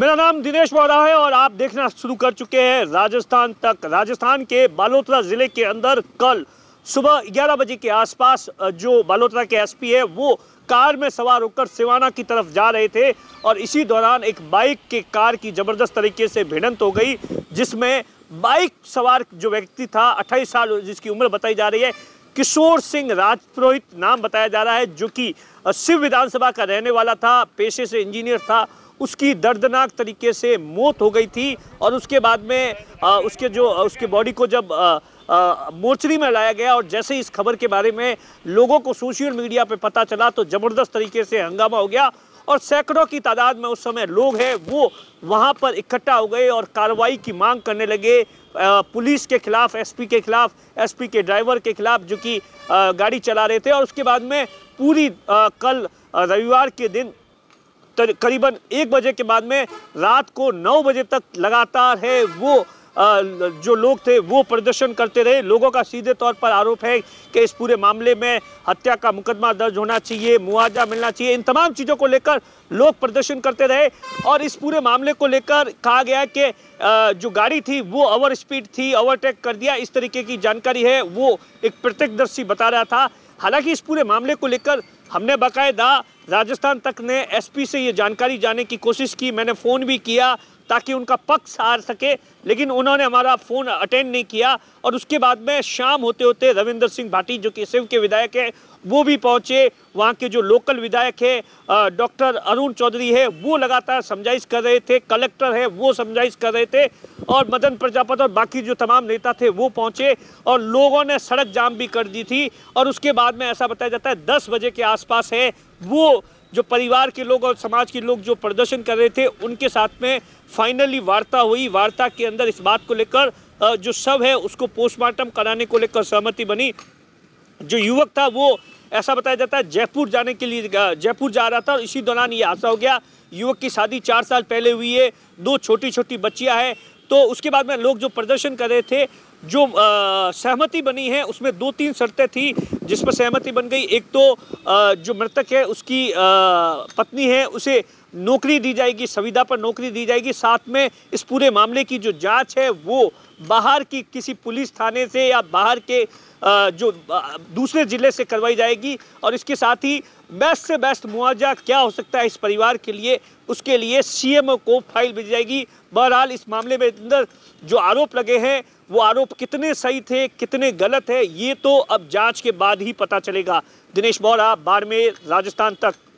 मेरा नाम दिनेश वोरा है और आप देखना शुरू कर चुके हैं राजस्थान तक राजस्थान के बालोतरा ज़िले के अंदर कल सुबह 11 बजे के आसपास जो बालोतरा के एसपी है वो कार में सवार होकर सिवाना की तरफ जा रहे थे और इसी दौरान एक बाइक के कार की ज़बरदस्त तरीके से भिड़ंत हो गई जिसमें बाइक सवार जो व्यक्ति था 28 साल जिसकी उम्र बताई जा रही है किशोर सिंह राजपुरोहित नाम बताया जा रहा है जो कि शिव विधानसभा का रहने वाला था पेशे से इंजीनियर था उसकी दर्दनाक तरीके से मौत हो गई थी और उसके बाद में आ, उसके जो उसके बॉडी को जब आ, मोर्चरी में लाया गया और जैसे इस खबर के बारे में लोगों को सोशल मीडिया पे पता चला तो ज़बरदस्त तरीके से हंगामा हो गया और सैकड़ों की तादाद में उस समय लोग हैं वो वहाँ पर इकट्ठा हो गए और कार्रवाई की मांग करने लगे पुलिस के खिलाफ एसपी के खिलाफ एसपी के ड्राइवर के खिलाफ जो कि गाड़ी चला रहे थे और उसके बाद में पूरी कल रविवार के दिन तो करीबन एक बजे के बाद में रात को नौ बजे तक लगातार है वो जो लोग थे वो प्रदर्शन करते रहे लोगों का सीधे तौर पर आरोप है कि इस पूरे मामले में हत्या का मुकदमा दर्ज होना चाहिए मुआवजा मिलना चाहिए इन तमाम चीज़ों को लेकर लोग प्रदर्शन करते रहे और इस पूरे मामले को लेकर कहा गया कि जो गाड़ी थी वो ओवर स्पीड थी ओवरटेक कर दिया इस तरीके की जानकारी है वो एक प्रत्यक्षदर्शी बता रहा था हालांकि इस पूरे मामले को लेकर हमने बाकायदा राजस्थान तक ने एसपी से ये जानकारी जाने की कोशिश की मैंने फ़ोन भी किया ताकि उनका पक्ष हार सके लेकिन उन्होंने हमारा फ़ोन अटेंड नहीं किया और उसके बाद में शाम होते होते रविंदर सिंह भाटी जो कि शिव के विधायक है वो भी पहुंचे वहाँ के जो लोकल विधायक है डॉक्टर अरुण चौधरी है वो लगातार समझाइश कर रहे थे कलेक्टर है वो समझाइश कर रहे थे और मदन प्रजापत और बाकी जो तमाम नेता थे वो पहुंचे और लोगों ने सड़क जाम भी कर दी थी और उसके बाद में ऐसा बताया जाता है दस बजे के आसपास है वो जो परिवार के लोग और समाज के लोग जो प्रदर्शन कर रहे थे उनके साथ में फाइनली वार्ता हुई वार्ता के अंदर इस बात को लेकर जो शव है उसको पोस्टमार्टम कराने को लेकर सहमति बनी जो युवक था वो ऐसा बताया जाता है जयपुर जाने के लिए जयपुर जा रहा था और इसी दौरान ये हादसा हो गया युवक की शादी चार साल पहले हुई है दो छोटी छोटी बच्चियां हैं तो उसके बाद में लोग जो प्रदर्शन कर रहे थे जो सहमति बनी है उसमें दो तीन शर्तें थी जिस पर सहमति बन गई एक तो आ, जो मृतक है उसकी आ, पत्नी है उसे नौकरी दी जाएगी संविदा पर नौकरी दी जाएगी साथ में इस पूरे मामले की जो जांच है वो बाहर की किसी पुलिस थाने से या बाहर के आ, जो दूसरे ज़िले से करवाई जाएगी और इसके साथ ही बेस्ट से बेस्ट मुआवजा क्या हो सकता है इस परिवार के लिए उसके लिए सीएमओ को फाइल भेजी जाएगी बहरहाल इस मामले में अंदर जो आरोप लगे हैं वो आरोप कितने सही थे कितने गलत है ये तो अब जांच के बाद ही पता चलेगा दिनेश मौरा बाड़मेर राजस्थान तक